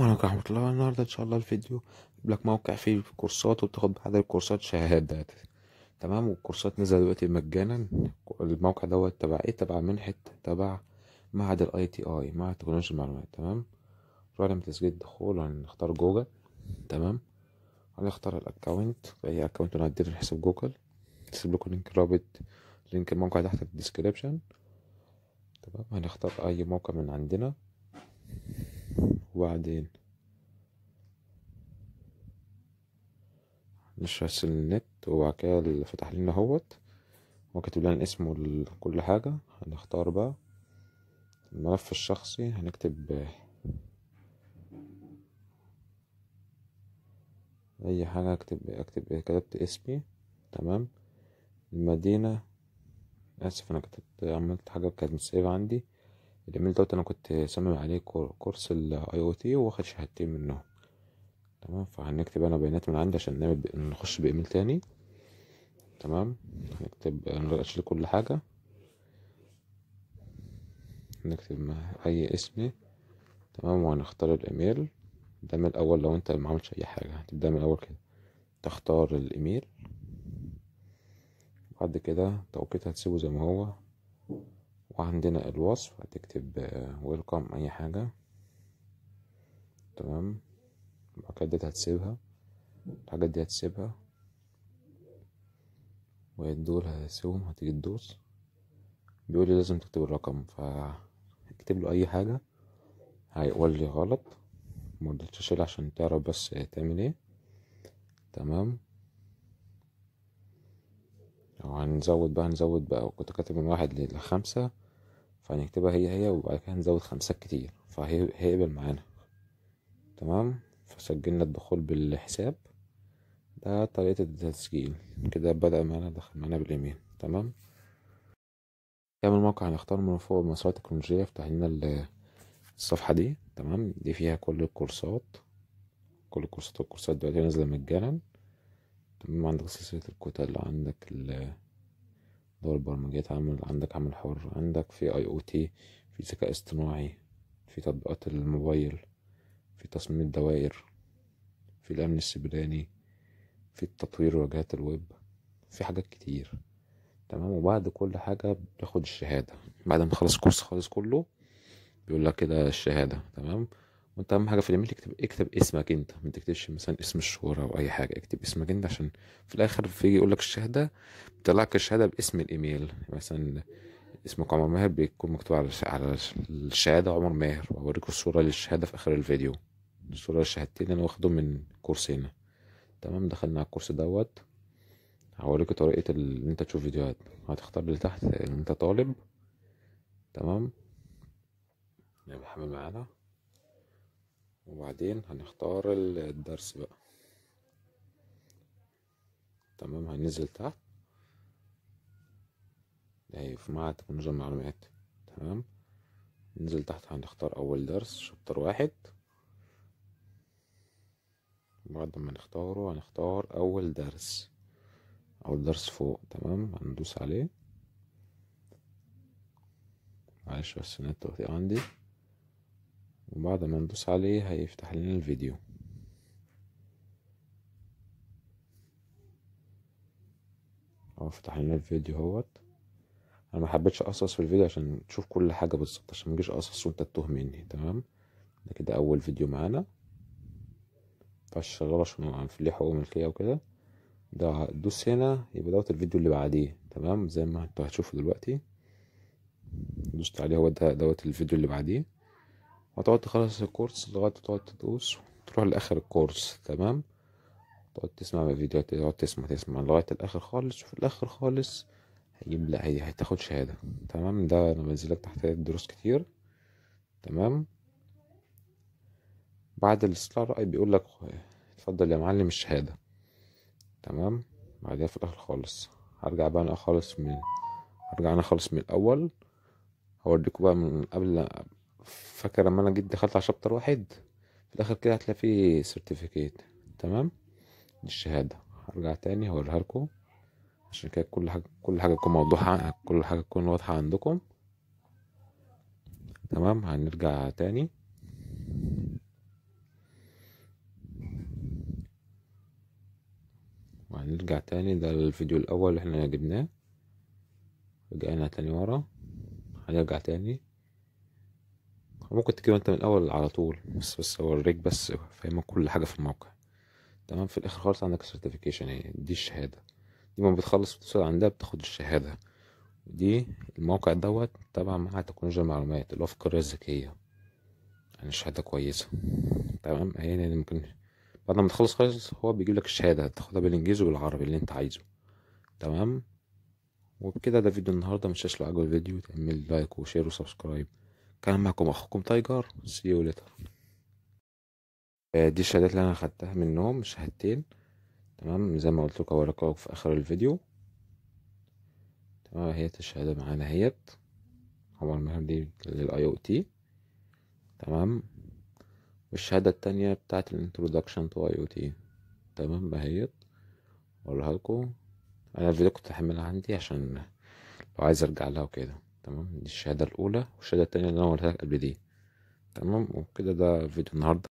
وانا ورحمة الله النهاردة إن شاء الله الفيديو لك موقع فيه كورسات وبتاخد بعد الكورسات شهادات تمام والكورسات نزل دلوقتي مجانا الموقع دوت تبع ايه تبع منحة تبع معهد الاي تي اي معهد تكنولوجيا المعلومات تمام نروح على تسجيل الدخول وهنختار جوجل تمام هنختار الاكونت اي اكونت انا هديله حساب جوجل هسيب لكم لينك رابط لينك الموقع تحت في الديسكريبشن تمام هنختار اي موقع من عندنا وبعدين نشرس النت وبعد كده اللي فتح لنا اهوت هو كاتب لنا الاسم وكل حاجة هنختار بقى الملف الشخصي هنكتب اي حاجة اكتب اكتب إيه، كتبت اسمي تمام المدينة اسف انا كتبت عملت حاجة كانت سيف عندي الإيميل دوت أنا كنت سامع عليه كورس الأي أو تي واخد شهادتين منهم تمام فهنكتب أنا بيانات من عندي عشان نعمل نخش بإيميل تاني تمام هنكتب أشيل كل حاجة نكتب مع أي اسم تمام وهنختار الإيميل ده من الأول لو أنت معملتش أي حاجة هتبدأ من الأول كده تختار الإيميل بعد كده توقيت هتسيبه زي ما هو وعندنا الوصف هتكتب ويلكم آه، اي حاجة تمام الحاجات كده هتسيبها الحاجات دي هتسيبها ودول هتسيبهم هتيجي تدوس بيقول لي لازم تكتب الرقم اكتب له اي حاجة هيقول لي غلط مرضتش عشان تعرف بس تعمل ايه تمام وهنزود بقى هنزود بقى كنت كاتب من واحد لخمسة فهنكتبها هي هي وبعد كده هنزود خمسة كتير فهيقبل معانا تمام فسجلنا الدخول بالحساب ده طريقة التسجيل كده بدأ معانا دخل معانا بالإيميل تمام كامل الموقع هنختار من فوق مسار التكنولوجيا افتح لنا الصفحة دي تمام دي فيها كل الكورسات كل الكورسات والكورسات دلوقتي نازلة مجانا تمام عندك سلسلة الكتل عندك دول البرمجيات عمل عندك عمل حر عندك في اي او تي في ذكاء اصطناعي في تطبيقات الموبايل في تصميم الدوائر في الامن السبراني في تطوير واجهات الويب في حاجات كتير تمام وبعد كل حاجة بتاخد الشهادة بعد ما خلص كورس خالص كله بيقول لك كده الشهادة تمام وانت اهم حاجه في الايميل اكتب اكتب اسمك انت ما تكتبش مثلا اسم الشهره او اي حاجه اكتب اسمك انت عشان في الاخر في يقول لك الشهاده لك الشهاده باسم الايميل مثلا اسمك عمر ماهر بيكون مكتوب على على الشهاده عمر ماهر وهوريكوا الصوره للشهاده في اخر الفيديو الصوره للشهادتين انا واخدهم من كورس هنا تمام دخلنا على الكورس دوت هوريك طريقه ان انت تشوف فيديوهات هتختار اللي تحت ان انت طالب تمام نعمل حمل معانا وبعدين هنختار الدرس بقى تمام هننزل تحت اهي في معهد تكنولوجيا المعلومات تمام ننزل تحت هنختار اول درس شابتر واحد بعد ما نختاره هنختار اول درس اول درس فوق تمام هندوس عليه معلش بس النت عندي وبعد ما ندوس عليه هيفتح لنا الفيديو اهو فتح لنا الفيديو اهوت انا ما حبيتش اقصص في الفيديو عشان تشوف كل حاجه بالظبط عشان ما اجيش اقصص وانت تتوه مني تمام ده كده اول فيديو معانا مينفعش شغاله عشان في حقوق ملكيه وكده ده دوس هنا يبقى دوت الفيديو اللي بعديه تمام زي ما انتوا هتشوفوا دلوقتي دوست عليه هو ده دوت الفيديو اللي بعديه وتقعد تخلص الكورس لغاية تقعد تدوس وتروح لآخر الكورس تمام تقعد تسمع فيديوهات تقعد تسمع تسمع لغاية الآخر خالص وفي الآخر خالص هيجيب لا هي هتاخد شهادة تمام ده أنا بنزلك تحت دروس كتير تمام بعد الاستطلاع الرأي بيقول لك اتفضل يا معلم الشهادة تمام بعدها في الآخر خالص هرجع بقى أنا خالص من هرجع أنا خالص من الأول هوريكوا بقى من قبل فاكر لما انا جيت دخلت على شابتر واحد في الاخر كده هتلاقي فيه سيرتيفيكيت تمام دي الشهاده هرجع تاني هوريها لكم عشان كده كل حاجه كل حاجه تكون موضوحة كل حاجه تكون واضحه عندكم تمام هنرجع تاني وهنرجع تاني ده الفيديو الاول اللي احنا جبناه رجعنا تاني ورا هنرجع تاني وممكن تجيبه انت من الاول على طول بس بس اوريك بس فاهمك كل حاجه في الموقع تمام في الاخر خالص عندك سيرتيفيكيشن يعني دي الشهاده دي ما بتخلص بتوصل عندها بتاخد الشهاده دي الموقع دوت تبع مع تكنولوجيا المعلومات اللي هو في القريه الذكيه يعني شهاده كويسه تمام يعني ممكن بعد ما تخلص خالص هو بيجيب لك الشهاده تاخدها بالانجليزي وبالعربي اللي انت عايزه تمام وبكده ده فيديو النهارده مش لو عجب الفيديو تعمل لايك وشير وسبسكرايب كان معكم اخوكم تايجر سي يو ليتر آه، دي الشهادات اللي انا خدتها منهم شهادتين تمام زي ما قلت لكم في اخر الفيديو تمام اهيت الشهاده معانا اهيت عمر المهم دي للاي او تي تمام والشهاده التانية بتاعت الانترودكشن تو اي او تي تمام اهيت اقولها لكم انا الفيديو كنت هحملها عندي عشان لو عايز ارجع لها وكده تمام دي الشهادة الأولى والشهادة التانية اللي أنا قولها لك قبل دي تمام وكده ده فيديو النهاردة